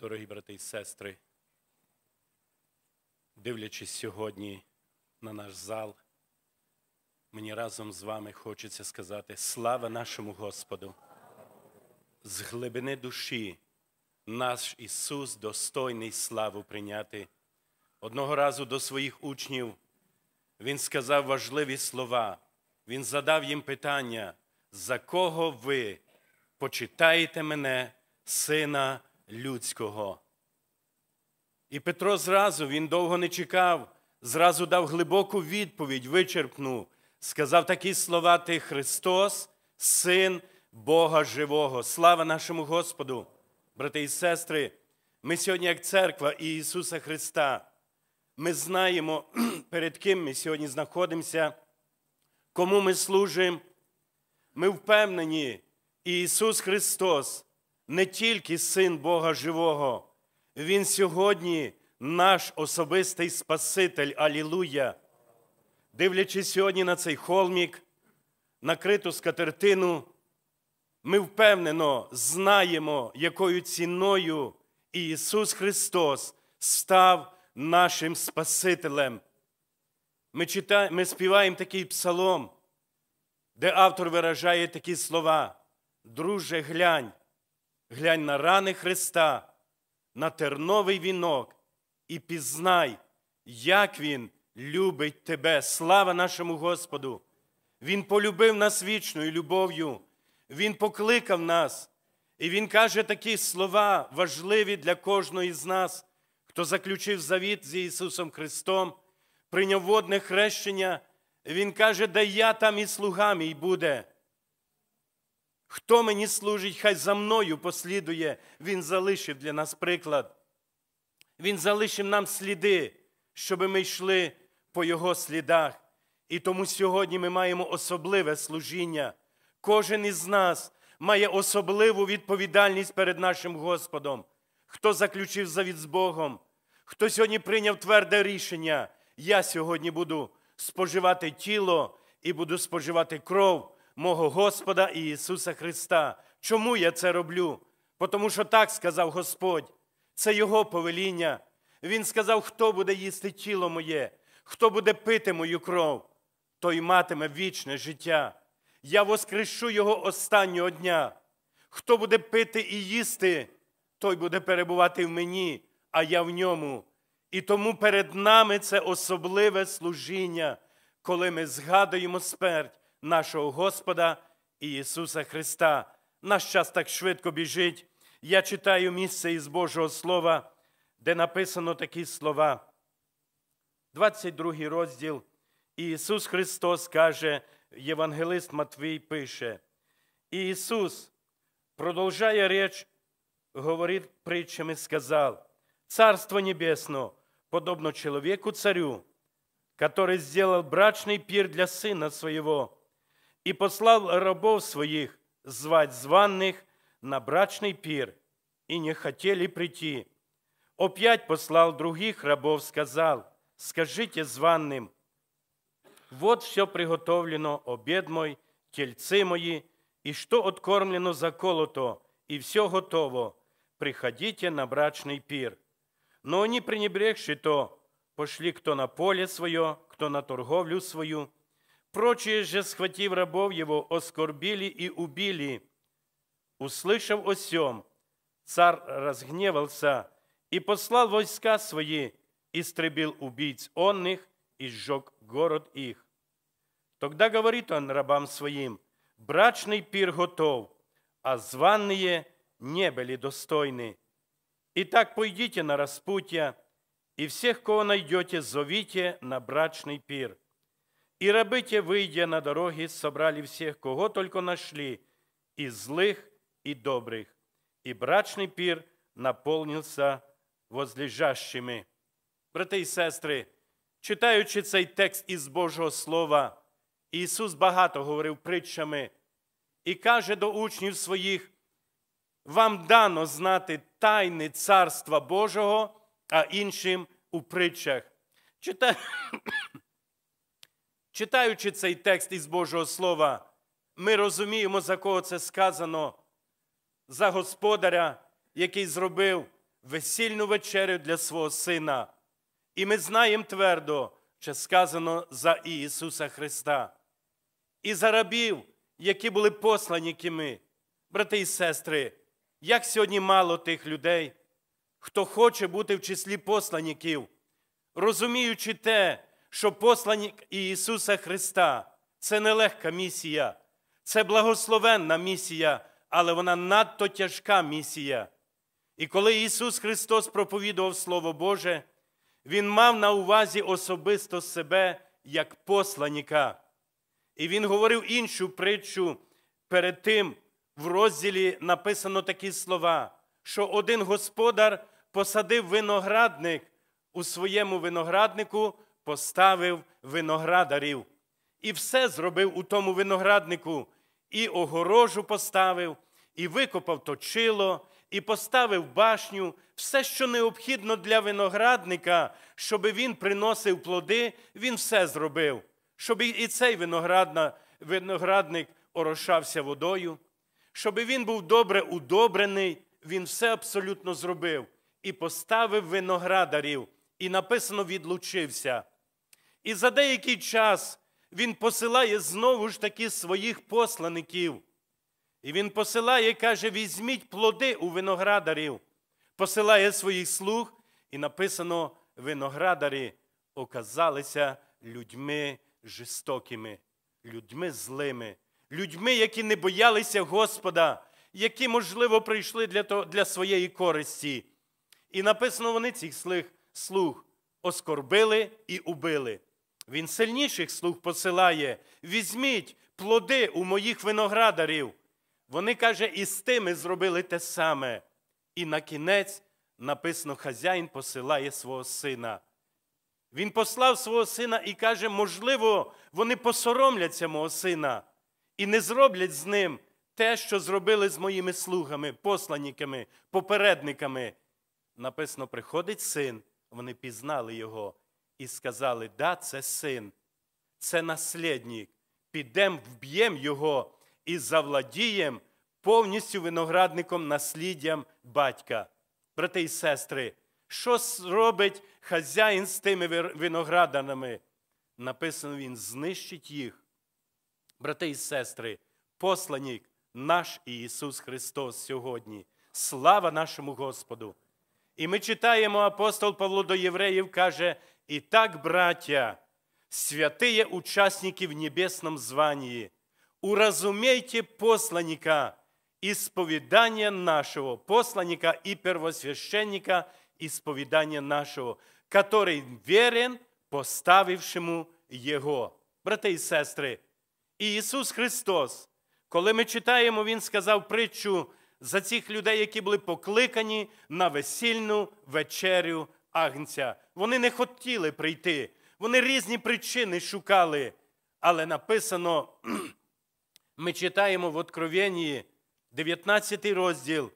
Дорогі брати і сестри, дивлячись сьогодні на наш зал, мені разом з вами хочеться сказати слава нашому Господу. З глибини душі наш Ісус достойний славу прийняти. Одного разу до своїх учнів Він сказав важливі слова, Він задав їм питання, за кого ви почитаєте мене, Сина? людського. І Петро зразу він довго не чекав, зразу дав глибоку відповідь, вичерпну, сказав такі слова: Ти Христос, Син Бога Живого. Слава нашому Господу, брати і сестри! Ми сьогодні, як церква Ісуса Христа, ми знаємо, перед ким ми сьогодні знаходимося, кому ми служимо. Ми впевнені, Ісус Христос не тільки Син Бога Живого, Він сьогодні наш особистий Спаситель. Алілуя! Дивлячись сьогодні на цей холмік, накриту скатертину, ми впевнено знаємо, якою ціною Ісус Христос став нашим Спасителем. Ми, читаємо, ми співаємо такий псалом, де автор виражає такі слова. Друже, глянь, глянь на рани Христа, на терновий вінок і пізнай, як Він любить тебе. Слава нашому Господу! Він полюбив нас вічною любов'ю, Він покликав нас, і Він каже такі слова, важливі для кожного з нас, хто заключив завіт з Ісусом Христом, прийняв водне хрещення. Він каже, де я там і слугам, і буде. Хто мені служить, хай за мною послідує, Він залишив для нас приклад. Він залишив нам сліди, щоб ми йшли по Його слідах. І тому сьогодні ми маємо особливе служіння. Кожен із нас має особливу відповідальність перед нашим Господом, хто заключив завіт з Богом, хто сьогодні прийняв тверде рішення. Я сьогодні буду споживати тіло і буду споживати кров мого Господа Ісуса Христа. Чому я це роблю? Тому що так сказав Господь, це Його повеління. Він сказав, хто буде їсти тіло моє, хто буде пити мою кров, той матиме вічне життя. Я воскрешу його останнього дня. Хто буде пити і їсти, той буде перебувати в мені, а я в ньому. І тому перед нами це особливе служіння, коли ми згадуємо смерть, нашого Господа Ісуса Христа. Наш час так швидко біжить. Я читаю місце із Божого Слова, де написано такі слова. 22 розділ Ісус Христос каже, Євангелист Матвій пише, Ісус продовжає річ, говорить притчами, сказав, Царство Небесно, подобно чоловіку царю, который сделал брачний пір для сына своего, и послал рабов своих звать званных на брачный пир, и не хотели прийти. Опять послал других рабов, сказал, скажите званным, вот все приготовлено, обед мой, тельцы мои, и что откормлено заколото, и все готово, приходите на брачный пир. Но они, пренебрегши то, пошли кто на поле свое, кто на торговлю свою, Прочие же, схватив рабов его, оскорбили и убили. Услышав о сем, царь разгневался и послал войска свои, истребил убийц онных и сжег город их. Тогда говорит он рабам своим, брачный пир готов, а званные не были достойны. Итак, пойдите на распутье и всех, кого найдете, зовите на брачный пир – И рабы те, выйдя на дороги, собрали всех, кого только нашли, и злых, и добрых. И брачный пир наполнился возлежащими. Брати і сестри, читаючи цей текст із Божого Слова, Ісус багато говорив притчами і каже до учнів своїх: вам дано знати тайни Царства Божого, а іншим у притчах. Читаю... Читаючи цей текст із Божого Слова, ми розуміємо, за кого це сказано, за господаря, який зробив весільну вечерю для свого Сина. І ми знаємо твердо, що сказано за Ісуса Христа. І за рабів, які були послані кими, брати і сестри, як сьогодні мало тих людей, хто хоче бути в числі посланників, розуміючи те, що посланник Ісуса Христа це не легка місія, це благословенна місія, але вона надто тяжка місія. І коли Ісус Христос проповідував Слово Боже, Він мав на увазі особисто себе як посланника. І Він говорив іншу притчу перед тим, в розділі написано такі слова, що один господар посадив виноградник у своєму винограднику поставив виноградарів і все зробив у тому винограднику, і огорожу поставив, і викопав точило, і поставив башню, все, що необхідно для виноградника, щоб він приносив плоди, він все зробив, щоб і цей виноградна, виноградник орошався водою, щоб він був добре удобрений, він все абсолютно зробив. І поставив виноградарів, і написано відлучився. І за деякий час Він посилає знову ж таки своїх послаників. І він посилає, каже: візьміть плоди у виноградарів, посилає своїх слуг, і написано: виноградарі оказалися людьми жестокими, людьми злими, людьми, які не боялися Господа, які, можливо, прийшли для того, для своєї користі. І написано вони цих слуг оскорбили і убили. Він сильніших слуг посилає, візьміть плоди у моїх виноградарів. Вони, каже, і з тими зробили те саме. І на кінець написано: Хазяїн посилає свого сина. Він послав свого сина і каже, можливо, вони посоромляться мого сина і не зроблять з ним те, що зробили з моїми слугами, посланниками, попередниками. Написано: приходить син, вони пізнали його і сказали: Да, це син, це наслідник. Підемо, вб'єм його і завладієм повністю виноградником насліддям батька. Брати і сестри, що робить хазяїн з тими винограданами? Написано, він знищить їх. Брати і сестри, посланік наш Ісус Христос сьогодні. Слава нашому Господу! І ми читаємо, апостол Павло до Євреїв каже, Итак, братья, святые участники в небесном звании, уразумейте посланника, исповедание нашего, посланника и первосвященника исповедания нашего, который верен поставившему Його. Брати і сестри, і Ісус Христос, коли ми читаємо, Він сказав притчу за цих людей, які були покликані на весільну вечерю агнця. Вони не хотіли прийти. Вони різні причини шукали. Але написано, ми читаємо в Откровенні 19 розділ.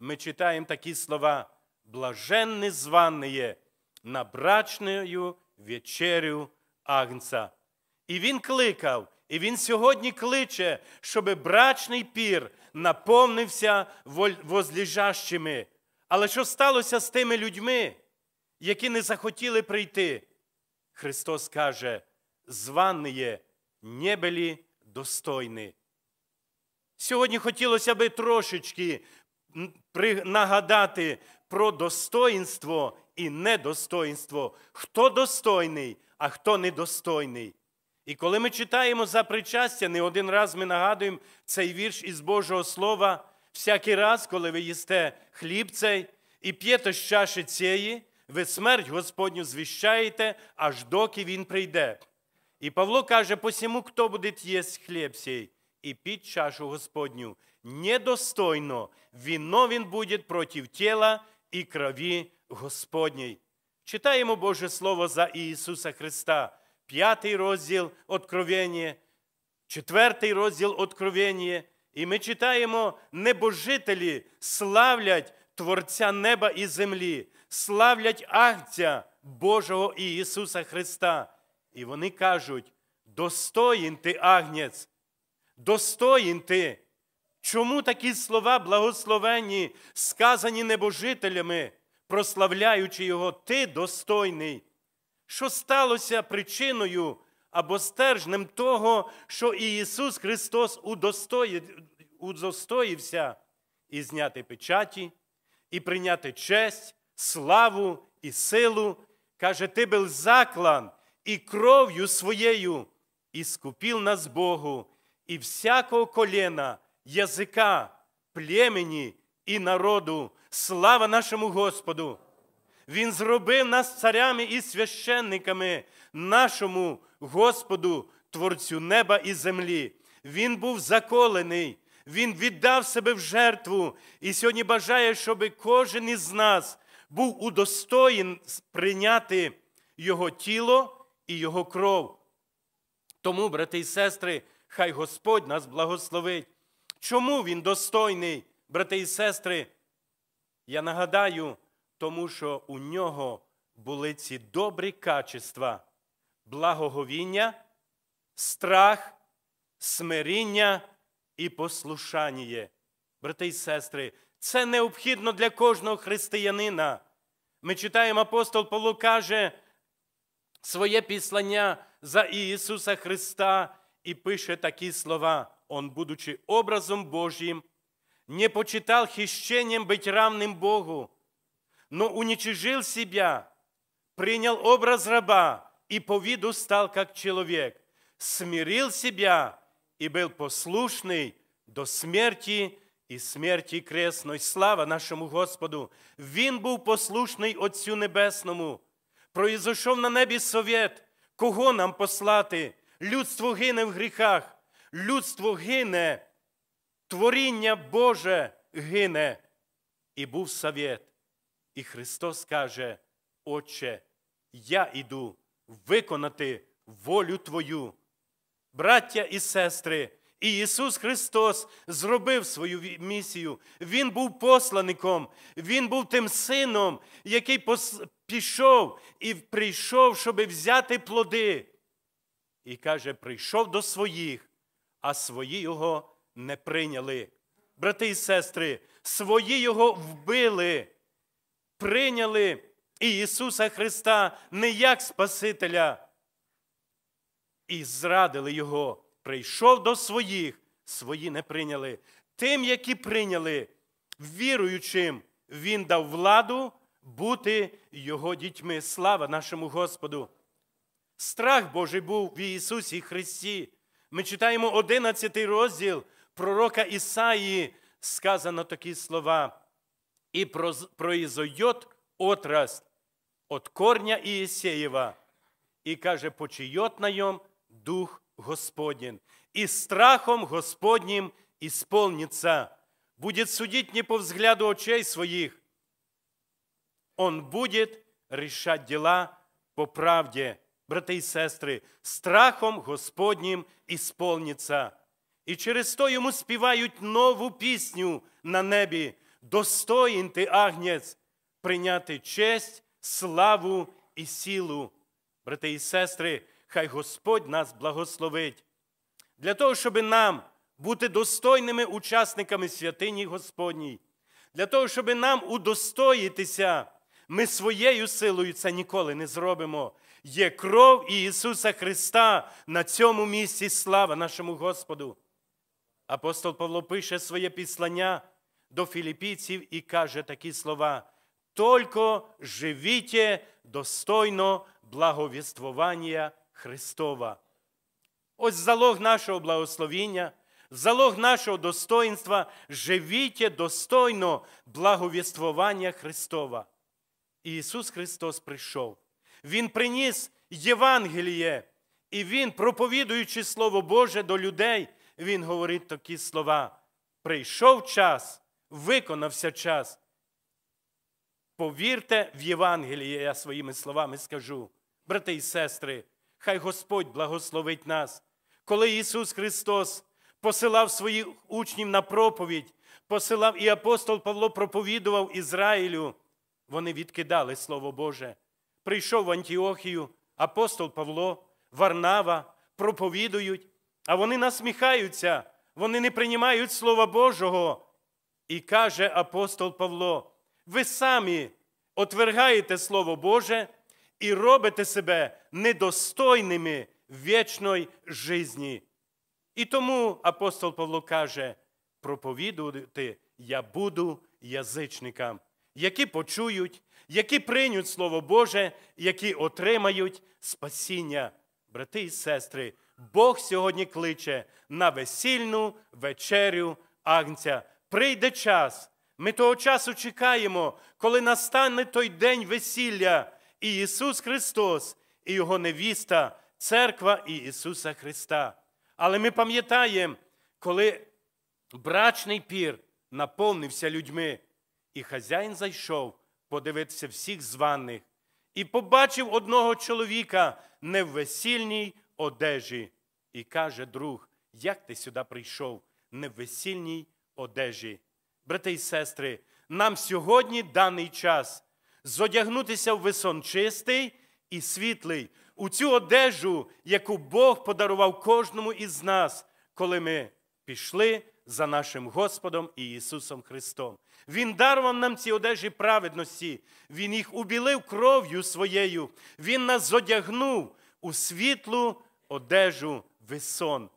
Ми читаємо такі слова: блаженне званиє на брачною вечерю агнця. І він кликав, і він сьогодні кличе, щоб брачний пір наповнився возліжащими. Але що сталося з тими людьми? які не захотіли прийти, Христос каже, звані небелі були достойні. Сьогодні хотілося би трошечки нагадати про достоинство і недостоїнство, хто достойний, а хто недостойний. І коли ми читаємо за причастя, не один раз ми нагадуємо цей вірш із Божого Слова, всякий раз, коли ви їсте хліб цей і п'єте з чаші цієї, ви смерть Господню звіщаєте, аж доки Він прийде. І Павло каже: посіму, хто буде єсть хліб сей і під чашу Господню, недостойно він буде проти тіла і крові Господній. Читаємо Боже Слово за Ісуса Христа, п'ятий розділ Откровення, четвертий розділ Откровення. І ми читаємо, небожителі славлять Творця неба і землі славлять Агця Божого і Ісуса Христа. І вони кажуть: достоїн ти, Агнець, достоїн ти. Чому такі слова благословенні, сказані небожителями, прославляючи Його, Ти достойний? Що сталося причиною або стержнем того, що і Ісус Христос удостоївся і зняти печаті, і прийняти честь, славу і силу, каже, ти був заклан і кров'ю своєю, і скупив нас Богу, і всякого коліна, язика, племені і народу. Слава нашому Господу! Він зробив нас царями і священниками, нашому Господу, Творцю неба і землі. Він був заколений, Він віддав себе в жертву і сьогодні бажає, щоб кожен із нас був удостоєн прийняти Його тіло і Його кров. Тому, брати і сестри, хай Господь нас благословить. Чому Він достойний, брати і сестри? Я нагадаю, тому що у нього були ці добрі качества, благоговіння, страх, смиріння і послушання. Брати і сестри, це необхідно для кожного християнина. Ми читаємо, апостол Павло каже своє післання за Ісуса Христа і пише такі слова: Он, будучи образом Божьим, не почитал хищением быть равным Богу, но уничижил себя, принял образ раба и по виду стал как человек, смирил себя и был послушный до смерти і смерті кресної, слава нашому Господу! Він був послушний Отцю Небесному, произошов на небі совєт, кого нам послати? Людство гине в гріхах, людство гине, творіння Боже гине. І був совєт. І Христос каже, Отче, я іду виконати волю Твою. Браття і сестри, і Ісус Христос зробив свою місію. Він був послаником, Він був тим сином, який пос... пішов і прийшов, щоб взяти плоди. І каже: прийшов до своїх, а свої його не прийняли. Брати і сестри, свої його вбили, прийняли і Ісуса Христа не як Спасителя. І зрадили Його прийшов до своїх, свої не прийняли. Тим, які прийняли, віруючим, Він дав владу бути його дітьми. Слава нашому Господу! Страх Божий був в Ісусі Христі. Ми читаємо 11 розділ пророка Ісаїї, сказано такі слова. І произойдет отрасть от корня Иисеева, і каже, почиет наем дух Господень, и страхом Господним исполнится. Будет судить не по взгляду очей своих. Он будет решать дела по правде. Брати і сестри, страхом Господнім ісполніться. І через то йому співають нову пісню на небі. Достоїн ти, агнець, прийняти честь, славу і сілу. Брати і сестри, Хай Господь нас благословить. Для того, щоб нам бути достойними учасниками святині Господній, для того, щоб нам удостоїтися, ми своєю силою це ніколи не зробимо. Є кров Ісуса Христа на цьому місці слава нашому Господу. Апостол Павло пише своє післання до філіпійців і каже такі слова: «Только живіть достойно благовіствування Христова. Ось залог нашого благословіння, залог нашого достоинства, живіть достойно благовіствування Христова. І Ісус Христос прийшов. Він приніс Євангеліє, і Він, проповідуючи Слово Боже до людей, Він говорить такі слова: прийшов час, виконався час. Повірте в Євангеліє, я своїми словами скажу, брати і сестри. Хай Господь благословить нас. Коли Ісус Христос посилав своїх учнів на проповідь, посилав і апостол Павло проповідував Ізраїлю, вони відкидали Слово Боже. Прийшов в Антіохію, апостол Павло, Варнава, проповідують, а вони насміхаються, вони не приймають Слова Божого. І каже апостол Павло: ви самі отвергаєте Слово Боже і робите себе недостойними вічної житті. І тому апостол Павло каже: проповідувати я буду язичникам, які почують, які приймуть Слово Боже, які отримають спасіння, брати і сестри. Бог сьогодні кличе на весільну вечерю Агнця. Прийде час. Ми того часу чекаємо, коли настане той день весілля, і Ісус Христос, і Його невіста, церква і Ісуса Христа. Але ми пам'ятаємо, коли брачний пір наповнився людьми, і хазяїн зайшов подивитися всіх званих і побачив одного чоловіка не в весільній одежі, і каже друг, як ти сюди прийшов, не в весільній одежі. Брати і сестри, нам сьогодні даний час зодягнутися в висон чистий і світлий, у цю одежу, яку Бог подарував кожному із нас, коли ми пішли за нашим Господом і Ісусом Христом. Він дарував нам ці одежі праведності, Він їх убілив кров'ю своєю, Він нас зодягнув у світлу одежу висон.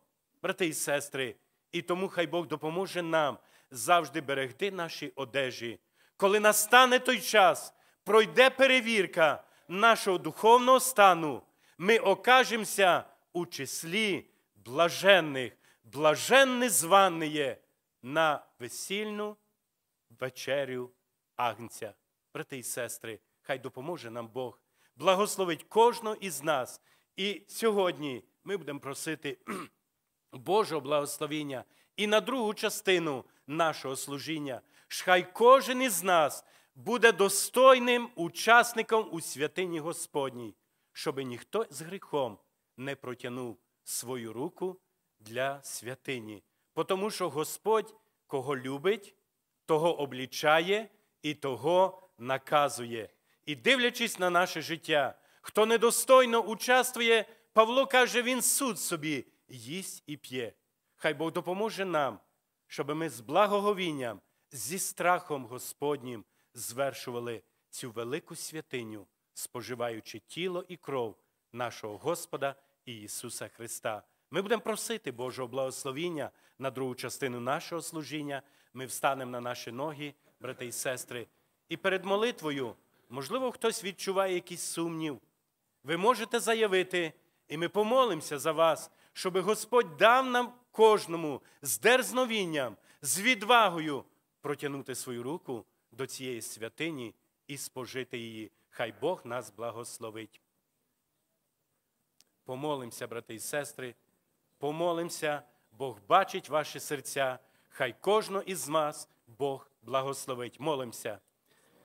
Брати і сестри, і тому хай Бог допоможе нам завжди берегти наші одежі, коли настане той час, пройде перевірка нашого духовного стану, ми окажемося у числі блаженних, блаженне званиє на весільну вечерю Агнця. Брати і сестри, хай допоможе нам Бог, благословить кожного із нас. І сьогодні ми будемо просити Божого благословіння і на другу частину нашого служіння. Хай кожен із нас буде достойним учасником у святині Господній, щоб ніхто з гріхом не протягнув свою руку для святині. Тому що Господь, кого любить, того облічає і того наказує. І дивлячись на наше життя, хто недостойно участвує, Павло каже, він суд собі їсть і п'є. Хай Бог допоможе нам, щоб ми з благоговінням, зі страхом Господнім звершували цю велику святиню, споживаючи тіло і кров нашого Господа і Ісуса Христа. Ми будемо просити Божого благословіння на другу частину нашого служіння. Ми встанемо на наші ноги, брати і сестри. І перед молитвою, можливо, хтось відчуває якийсь сумнів. Ви можете заявити, і ми помолимося за вас, щоб Господь дав нам кожному з дерзновінням, з відвагою протягнути свою руку до цієї святині і спожити її. Хай Бог нас благословить. Помолимося, брати і сестри, помолимося, Бог бачить ваші серця, хай кожного із нас Бог благословить. Молимося.